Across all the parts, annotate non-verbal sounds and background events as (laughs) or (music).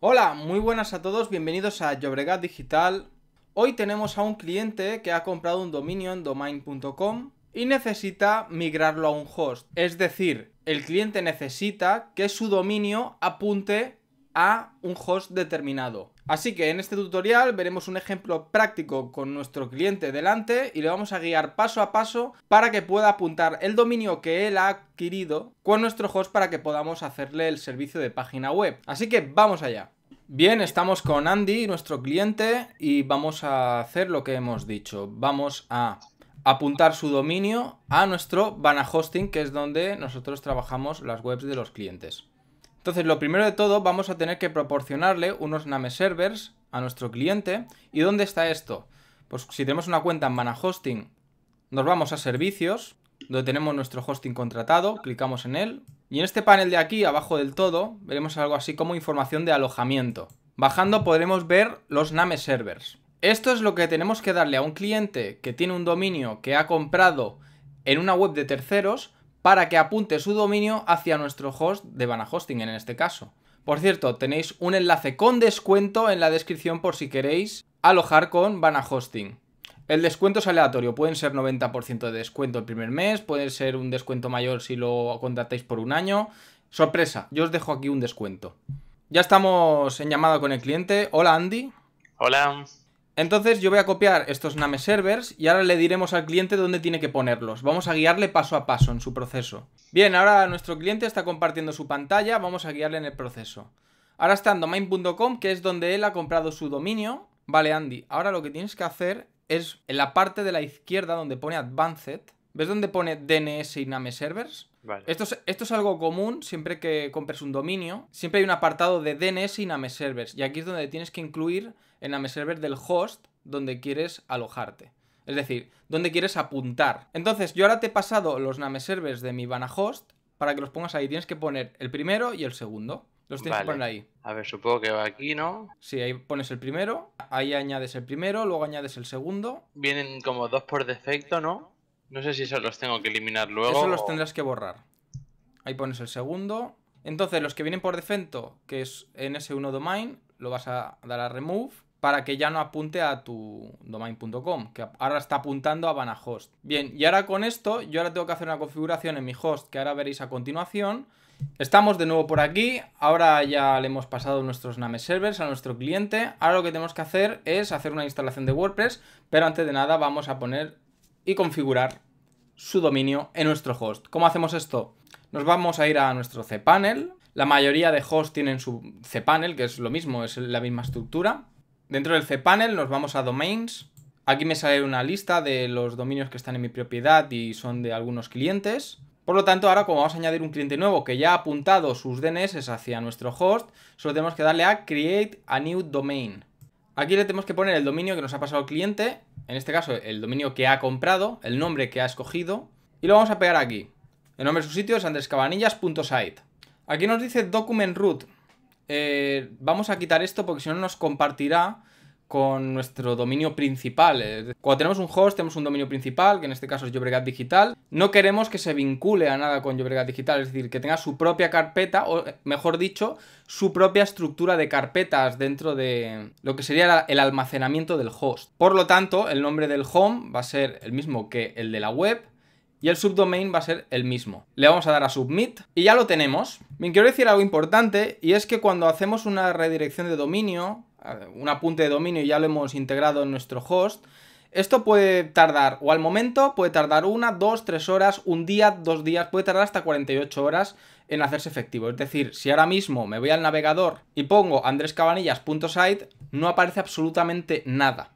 Hola, muy buenas a todos, bienvenidos a Llobregat Digital. Hoy tenemos a un cliente que ha comprado un dominio en domain.com y necesita migrarlo a un host. Es decir, el cliente necesita que su dominio apunte a un host determinado. Así que en este tutorial veremos un ejemplo práctico con nuestro cliente delante y le vamos a guiar paso a paso para que pueda apuntar el dominio que él ha adquirido con nuestro host para que podamos hacerle el servicio de página web. Así que vamos allá. Bien, estamos con Andy, nuestro cliente, y vamos a hacer lo que hemos dicho. Vamos a apuntar su dominio a nuestro hosting que es donde nosotros trabajamos las webs de los clientes. Entonces, lo primero de todo, vamos a tener que proporcionarle unos Name Servers a nuestro cliente. ¿Y dónde está esto? Pues si tenemos una cuenta en Mana Hosting, nos vamos a servicios, donde tenemos nuestro hosting contratado, clicamos en él. Y en este panel de aquí, abajo del todo, veremos algo así como información de alojamiento. Bajando podremos ver los Name Servers. Esto es lo que tenemos que darle a un cliente que tiene un dominio que ha comprado en una web de terceros para que apunte su dominio hacia nuestro host de Hosting en este caso. Por cierto, tenéis un enlace con descuento en la descripción por si queréis alojar con Hosting. El descuento es aleatorio, pueden ser 90% de descuento el primer mes, puede ser un descuento mayor si lo contratáis por un año. Sorpresa, yo os dejo aquí un descuento. Ya estamos en llamada con el cliente. Hola Andy. Hola. Entonces yo voy a copiar estos name servers y ahora le diremos al cliente dónde tiene que ponerlos. Vamos a guiarle paso a paso en su proceso. Bien, ahora nuestro cliente está compartiendo su pantalla, vamos a guiarle en el proceso. Ahora está en domain.com, que es donde él ha comprado su dominio. Vale, Andy, ahora lo que tienes que hacer es en la parte de la izquierda donde pone Advanced, ¿ves donde pone DNS y name servers? Esto, es, esto, es, algo común siempre que compres un dominio. Siempre hay un apartado de DNS y NAME servers. Y aquí es donde tienes que incluir el NAME server del host donde quieres alojarte. Es decir, donde quieres apuntar. Entonces, yo ahora te he pasado los NAME servers de mi host para que los pongas ahí. Tienes que poner el primero y el segundo. Los tienes que poner ahí. A ver, supongo que va aquí, ¿no? Sí, ahí pones el primero, ahí añades el primero, luego añades el segundo. Vienen como dos por defecto, ¿no? No sé si eso los tengo que eliminar luego. Eso los tendrás que borrar. Ahí pones el segundo. Entonces, los que vienen por defecto, que es NS1 Domain, lo vas a dar a Remove para que ya no apunte a tu domain.com, que ahora está apuntando a Banahost. Bien, y ahora con esto, yo ahora tengo que hacer una configuración en mi host, que ahora veréis a continuación. Estamos de nuevo por aquí, ahora ya le hemos pasado nuestros Name Servers a nuestro cliente, ahora lo que tenemos que hacer es hacer una instalación de WordPress, pero antes de nada vamos a poner y configurar su dominio en nuestro host. ¿Cómo hacemos esto? Nos vamos a ir a nuestro cPanel. La mayoría de hosts tienen su cPanel, que es lo mismo, es la misma estructura. Dentro del cPanel nos vamos a Domains. Aquí me sale una lista de los dominios que están en mi propiedad y son de algunos clientes. Por lo tanto, ahora como vamos a añadir un cliente nuevo que ya ha apuntado sus DNS hacia nuestro host, solo tenemos que darle a Create a New Domain. Aquí le tenemos que poner el dominio que nos ha pasado el cliente en este caso el dominio que ha comprado, el nombre que ha escogido, y lo vamos a pegar aquí. El nombre de su sitio es andrescabanillas.site. Aquí nos dice document root. Eh, vamos a quitar esto porque si no nos compartirá con nuestro dominio principal. Eh. Cuando tenemos un host, tenemos un dominio principal, que en este caso es YobreGat Digital. No queremos que se vincule a nada con Llobregat Digital, es decir, que tenga su propia carpeta, o mejor dicho, su propia estructura de carpetas dentro de lo que sería el almacenamiento del host. Por lo tanto, el nombre del home va a ser el mismo que el de la web, y el subdomain va a ser el mismo. Le vamos a dar a submit y ya lo tenemos. me quiero decir algo importante y es que cuando hacemos una redirección de dominio, eh, un apunte de dominio y ya lo hemos integrado en nuestro host. Esto puede tardar, o al momento puede tardar una, dos, tres horas, un día, dos días, puede tardar hasta 48 horas en hacerse efectivo. Es decir, si ahora mismo me voy al navegador y pongo andrescabanillas.site, no aparece absolutamente nada.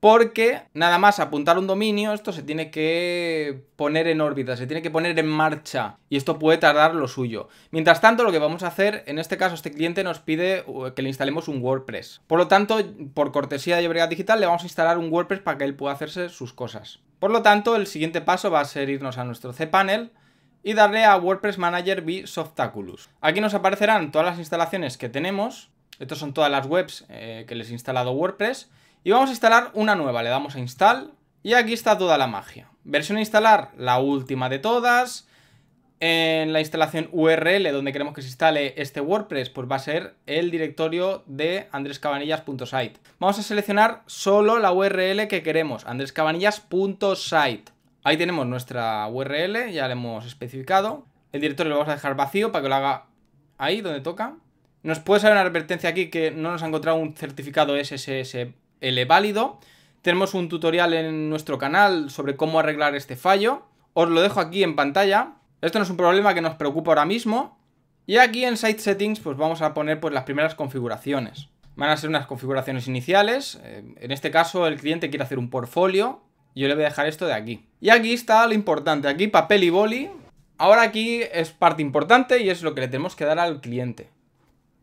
Porque nada más apuntar un dominio, esto se tiene que poner en órbita, se tiene que poner en marcha y esto puede tardar lo suyo. Mientras tanto, lo que vamos a hacer, en este caso este cliente nos pide uh, que le instalemos un WordPress. Por lo tanto, por cortesía de Obregat Digital, le vamos a instalar un WordPress para que él pueda hacerse sus cosas. Por lo tanto, el siguiente paso va a ser irnos a nuestro cPanel y darle a WordPress Manager v Softaculous. Aquí nos aparecerán todas las instalaciones que tenemos. Estas son todas las webs eh, que les he instalado WordPress y vamos a instalar una nueva, le damos a install y aquí está toda la magia. Versión instalar, la última de todas. En la instalación URL donde queremos que se instale este WordPress, pues va a ser el directorio de andrescabanillas.site. Vamos a seleccionar solo la URL que queremos, andrescabanillas.site. Ahí tenemos nuestra URL, ya la hemos especificado. El directorio lo vamos a dejar vacío para que lo haga ahí donde toca. Nos puede salir una advertencia aquí que no nos ha encontrado un certificado SSS L válido. Tenemos un tutorial en nuestro canal sobre cómo arreglar este fallo. Os lo dejo aquí en pantalla. Esto no es un problema que nos preocupa ahora mismo. Y aquí en Site Settings pues vamos a poner pues, las primeras configuraciones. Van a ser unas configuraciones iniciales. Eh, en este caso el cliente quiere hacer un portfolio. Yo le voy a dejar esto de aquí. Y aquí está lo importante. Aquí papel y boli. Ahora aquí es parte importante y es lo que le tenemos que dar al cliente.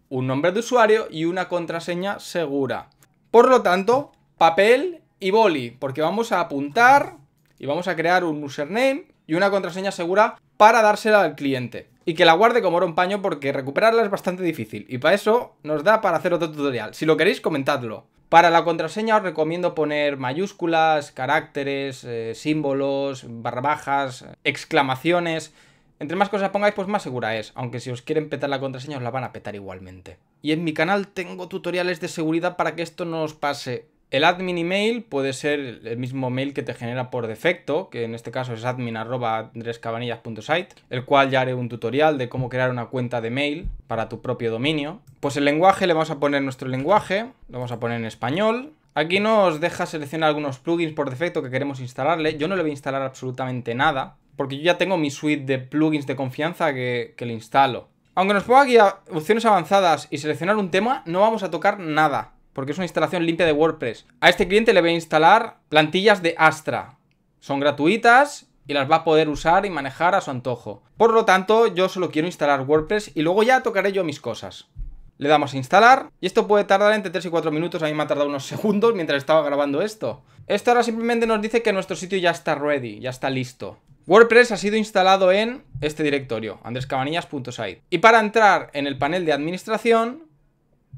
Un nombre de usuario y una contraseña segura. Por lo tanto, papel y boli, porque vamos a apuntar y vamos a crear un username y una contraseña segura para dársela al cliente. Y que la guarde como oro un paño porque recuperarla es bastante difícil. Y para eso nos da para hacer otro tutorial. Si lo queréis, comentadlo. Para la contraseña os recomiendo poner mayúsculas, caracteres, eh, símbolos, barra bajas, exclamaciones entre más cosas pongáis, pues más segura es, aunque si os quieren petar la contraseña os la van a petar igualmente. Y en mi canal tengo tutoriales de seguridad para que esto no os pase. El admin email puede ser el mismo mail que te genera por defecto, que en este caso es admin.andrescabanillas.site, el cual ya haré un tutorial de cómo crear una cuenta de mail para tu propio dominio. Pues el lenguaje, le vamos a poner nuestro lenguaje, lo vamos a poner en español, Aquí nos deja seleccionar algunos plugins por defecto que queremos instalarle. Yo no le voy a instalar absolutamente nada, porque yo ya tengo mi suite de plugins de confianza que, le instalo. Aunque nos ponga aquí a opciones avanzadas y seleccionar un tema, no vamos a tocar nada, porque es una instalación limpia de WordPress. A este cliente le voy a instalar plantillas de Astra. Son gratuitas y las va a poder usar y manejar a su antojo. Por lo tanto, yo solo quiero instalar WordPress y luego ya tocaré yo mis cosas. Le damos a instalar y esto puede tardar entre 3 y 4 minutos, a mí me ha tardado unos (laughs) segundos mientras estaba grabando esto. Esto ahora simplemente nos dice que nuestro sitio ya está ready, ya está listo. WordPress ha sido instalado en este directorio, andrescabanillas.site. Y para entrar en el panel de administración,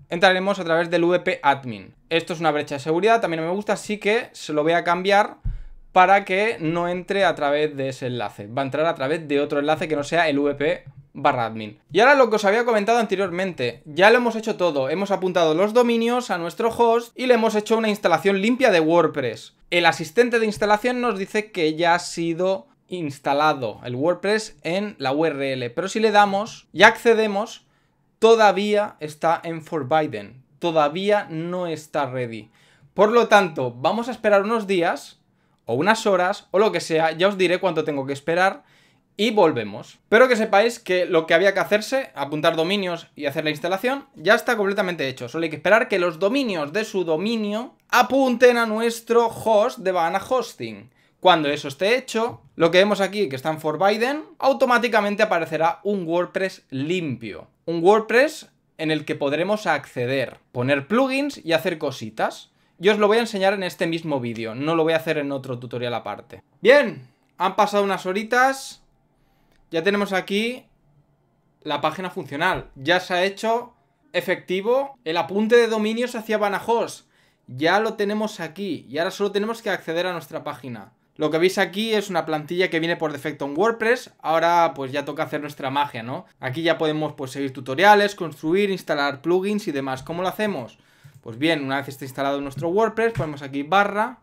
entraremos a través del VP Admin. Esto es una brecha de seguridad, también me gusta, así que se lo voy a cambiar para que no entre a través de ese enlace. Va a entrar a través de otro enlace que no sea el VP barra admin. Y ahora lo que os había comentado anteriormente, ya lo hemos hecho todo, hemos apuntado los dominios a nuestro host y le hemos hecho una instalación limpia de WordPress. El asistente de instalación nos dice que ya ha sido instalado el WordPress en la URL. Pero si le damos y accedemos, todavía está en Forbidden, todavía no está ready. Por lo tanto, vamos a esperar unos días o unas horas o lo que sea, ya os diré cuánto tengo que esperar y volvemos. Pero que sepáis que lo que había que hacerse, apuntar dominios y hacer la instalación, ya está completamente hecho. Solo hay que esperar que los dominios de su dominio apunten a nuestro host de banana Hosting. Cuando eso esté hecho, lo que vemos aquí que está en For Biden, automáticamente aparecerá un WordPress limpio. Un WordPress en el que podremos acceder, poner plugins y hacer cositas. Yo os lo voy a enseñar en este mismo vídeo, no lo voy a hacer en otro tutorial aparte. Bien, han pasado unas horitas, ya tenemos aquí la página funcional. Ya se ha hecho efectivo el apunte de dominios hacia Banahost. Ya lo tenemos aquí y ahora solo tenemos que acceder a nuestra página. Lo que veis aquí es una plantilla que viene por defecto en WordPress, ahora pues ya toca hacer nuestra magia, ¿no? Aquí ya podemos pues seguir tutoriales, construir, instalar plugins y demás. ¿Cómo lo hacemos? Pues bien, una vez esté instalado nuestro WordPress, ponemos aquí barra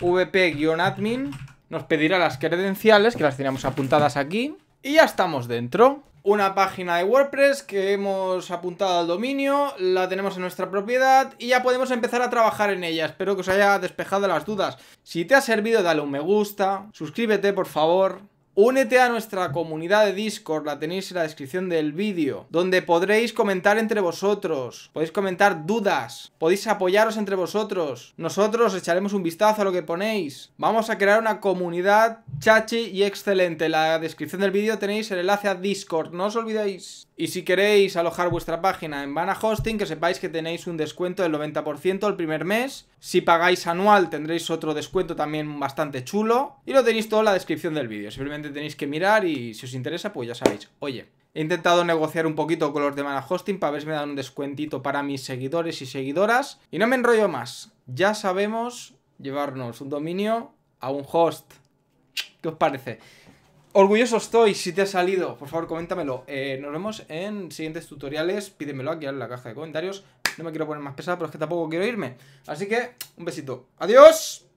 vp-admin, nos pedirá las credenciales, que las teníamos apuntadas aquí, y ya estamos dentro una página de WordPress que hemos apuntado al dominio, la tenemos en nuestra propiedad y ya podemos empezar a trabajar en ella. Espero que os haya despejado las dudas. Si te ha servido dale un me gusta, suscríbete por favor. Únete a nuestra comunidad de Discord, la tenéis en la descripción del vídeo, donde podréis comentar entre vosotros, podéis comentar dudas, podéis apoyaros entre vosotros. Nosotros echaremos un vistazo a lo que ponéis. Vamos a crear una comunidad chachi y excelente. En la descripción del vídeo tenéis el enlace a Discord, no os olvidéis. Y si queréis alojar vuestra página en Vana Hosting, que sepáis que tenéis un descuento del 90% el primer mes. Si pagáis anual tendréis otro descuento también bastante chulo. Y lo tenéis todo en la descripción del vídeo. Simplemente tenéis que mirar y si os interesa, pues ya sabéis. Oye, he intentado negociar un poquito con los de Mana Hosting para ver si me dan un descuentito para mis seguidores y seguidoras. Y no me enrollo más. Ya sabemos llevarnos un dominio a un host. ¿Qué os parece? Orgulloso estoy si te ha salido. Por favor, coméntamelo. Eh, nos vemos en siguientes tutoriales. Pídemelo aquí en la caja de comentarios. No me quiero poner más pesada, pero es que tampoco quiero irme. Así que, un besito. ¡Adiós!